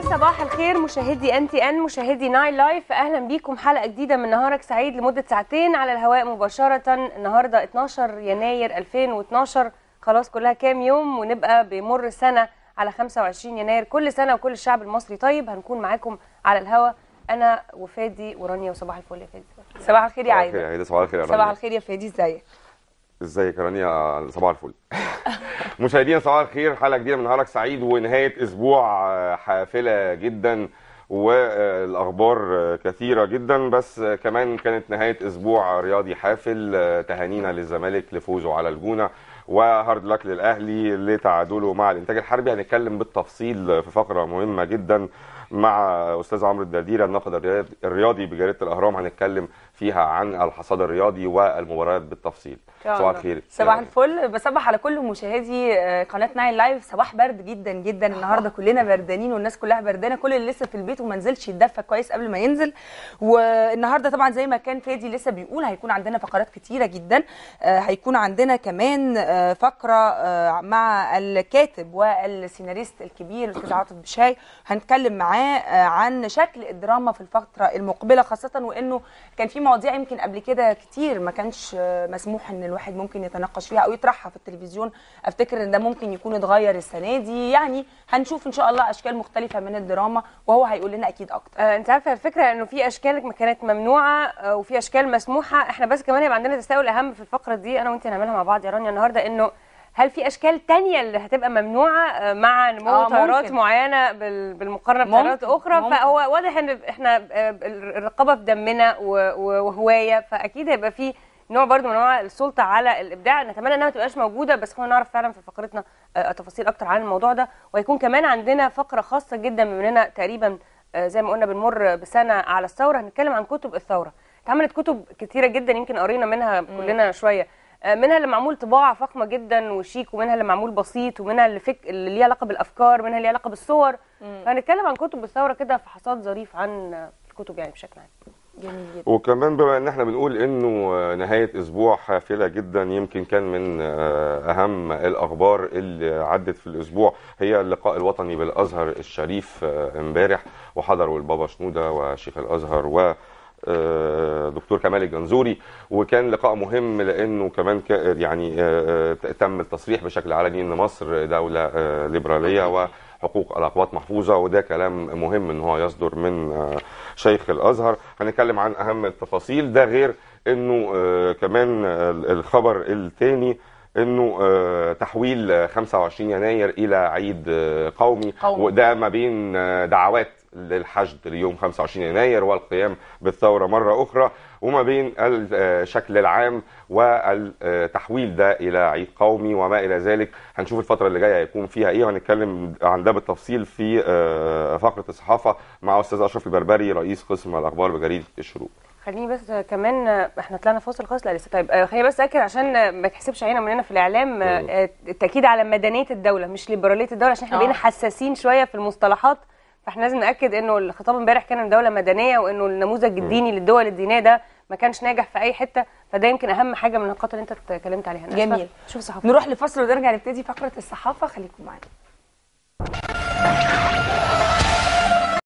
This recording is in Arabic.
صباح الخير مشاهدي ان تي ان مشاهدي ناي لايف اهلا بيكم حلقه جديده من نهارك سعيد لمده ساعتين على الهواء مباشره النهارده 12 يناير 2012 خلاص كلها كام يوم ونبقى بمر سنه على 25 يناير كل سنه وكل الشعب المصري طيب هنكون معاكم على الهواء انا وفادي ورانيا وصباح الفل يا فادي صباح الخير يا عايده صباح الخير يا صباح الخير يا فادي ازيك ازيك يا رانيا صباح الفل مشاهدينا صباح الخير حلقه جديده من نهارك سعيد ونهايه اسبوع آه، حافله جدا والاخبار آه، كثيره جدا بس آه، كمان كانت نهايه اسبوع رياضي حافل تهانينا للزمالك لفوزه على الجونه وهارد لك للاهلي لتعادله مع الانتاج الحربي هنتكلم بالتفصيل في فقره مهمه جدا مع استاذ عمرو الدرديره الناقد الرياضي بجريده الاهرام هنتكلم فيها عن الحصاد الرياضي والمباريات بالتفصيل صباح الخير صباح يعني الفل بصبح على كل مشاهدي آه، قناه ناين لايف صباح برد جدا جدا النهارده كلنا بردانين والناس كلها بردانه كل اللي لسه في البيت وما نزلش يتدفى كويس قبل ما ينزل والنهارده طبعا زي ما كان فادي لسه بيقول هيكون عندنا فقرات كتيره جدا آه، هيكون عندنا كمان آه، فقره مع الكاتب والسيناريست الكبير الاستاذ عاطف بشاي هنتكلم معاه معاه آه، عن شكل الدراما في الفتره المقبله خاصه وانه كان في مواضيع يمكن قبل كده كتير ما كانش آه، مسموح ان الواحد ممكن يتناقش فيها او يطرحها في التلفزيون افتكر ان ده ممكن يكون اتغير السنه دي يعني هنشوف ان شاء الله اشكال مختلفه من الدراما وهو هيقول لنا اكيد اكتر آه انت عارفه الفكره انه في اشكال كانت ممنوعه آه، وفي اشكال مسموحه احنا بس كمان يبقى عندنا تساؤل اهم في الفقره دي انا وانت هنعملها مع بعض يا رانيا النهارده انه هل في اشكال تانية اللي هتبقى ممنوعه آه، مع نمو آه طيارات معينه بالمقارنه بطيارات اخرى ممكن. فهو واضح ان احنا آه، الرقابه في دمنا وهوايه فاكيد هيبقى في نوع برضو من انواع السلطه على الابداع نتمنى انها ما تبقاش موجوده بس خلينا نعرف فعلا في فقرتنا آه، تفاصيل اكتر عن الموضوع ده وهيكون كمان عندنا فقره خاصه جدا مننا تقريبا زي ما قلنا بنمر بسنه على الثوره هنتكلم عن كتب الثوره اتعملت كتب كتيره جدا يمكن قرينا منها كلنا شويه آه، منها اللي معمول طباعه فخمه جدا وشيك ومنها اللي معمول بسيط ومنها اللي, فك... اللي ليها علاقه بالافكار ومنها اللي ليها علاقه بالصور فهنتكلم عن كتب الثوره كده في حصاد ظريف عن الكتب يعني بشكل عام جميل جدا وكمان بما ان احنا بنقول انه نهايه اسبوع حافله جدا يمكن كان من آه، اهم الاخبار اللي عدت في الاسبوع هي اللقاء الوطني بالازهر الشريف آه، امبارح وحضروا البابا شنوده وشيخ الازهر و دكتور كمال الجنزوري وكان لقاء مهم لانه كمان يعني آه، آه، تم التصريح بشكل علني ان مصر دوله آه، ليبراليه وحقوق الاقباط محفوظه وده كلام مهم ان هو يصدر من شيخ الازهر هنتكلم عن اهم التفاصيل ده غير انه كمان الخبر الثاني انه تحويل 25 يناير الى عيد قومي, قومي. وده ما بين دعوات للحشد ليوم 25 يناير والقيام بالثورة مرة أخرى وما بين الشكل آه، العام والتحويل ده إلى عيد قومي وما إلى ذلك هنشوف الفترة اللي جاية هيكون فيها إيه وهنتكلم عن ده بالتفصيل في آه، فقرة الصحافة مع أستاذ أشرف البربري رئيس قسم الأخبار بجريدة الشروق خليني بس كمان احنا طلعنا فاصل خالص لا لسه طيب آه، خليني بس اكد عشان ما تحسبش عينه مننا في الاعلام التاكيد على مدنيه الدوله مش ليبراليه الدوله عشان احنا بقينا حساسين شويه في المصطلحات فاحنا لازم ناكد انه الخطاب امبارح كان من دوله مدنيه وانه النموذج الديني للدول الدينيه ده ما كانش ناجح في اي حته فده يمكن اهم حاجه من النقاط اللي انت اتكلمت عليها جميل شوف صحافه نروح لفصل ونرجع نبتدي فقره الصحافه خليكم معانا